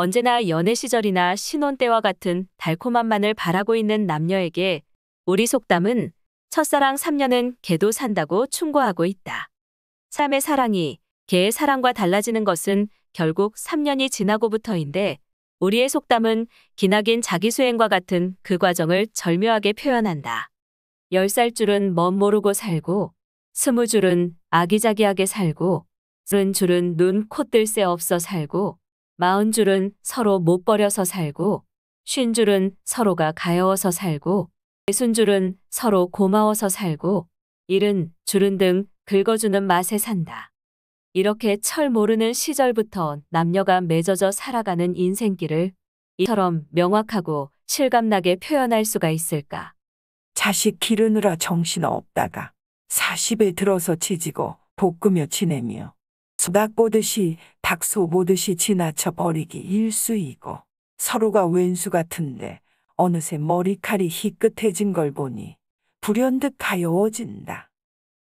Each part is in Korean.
언제나 연애 시절이나 신혼 때와 같은 달콤함만을 바라고 있는 남녀에게 우리 속담은 첫사랑 3년은 개도 산다고 충고하고 있다. 삶의 사랑이 개의 사랑과 달라지는 것은 결국 3년이 지나고부터인데 우리의 속담은 기나긴 자기수행과 같은 그 과정을 절묘하게 표현한다. 10살 줄은 멋 모르고 살고 20줄은 아기자기하게 살고 30줄은 눈, 콧뜰 새 없어 살고 마흔 줄은 서로 못 버려서 살고 쉰 줄은 서로가 가여워서 살고 예순 줄은 서로 고마워서 살고 일은 줄은 등 긁어주는 맛에 산다. 이렇게 철 모르는 시절부터 남녀가 맺어져 살아가는 인생길을 이처럼 명확하고 실감나게 표현할 수가 있을까. 자식 기르느라 정신없다가 40에 들어서 지지고 볶으며 지내며 수박 보듯이 닥수 보듯이 지나쳐 버리기 일쑤이고 서로가 왼수 같은데 어느새 머리칼이 희끗해진 걸 보니 불현듯 가여워진다.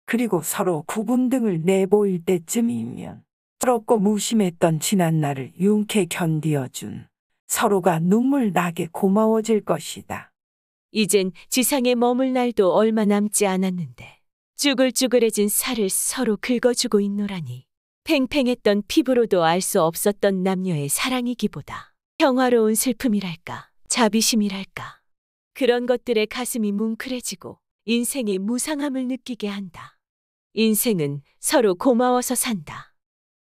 그리고 서로 구분등을 내보일 때쯤이면 서럽고 무심했던 지난 날을 용케 견디어준 서로가 눈물 나게 고마워질 것이다. 이젠 지상에 머물 날도 얼마 남지 않았는데 쭈글쭈글해진 살을 서로 긁어주고 있노라니. 팽팽했던 피부로도 알 수 없었던 남녀의 사랑이기보다 평화로운 슬픔이랄까, 자비심이랄까. 그런 것들의 가슴이 뭉클해지고 인생의 무상함을 느끼게 한다. 인생은 서로 고마워서 산다.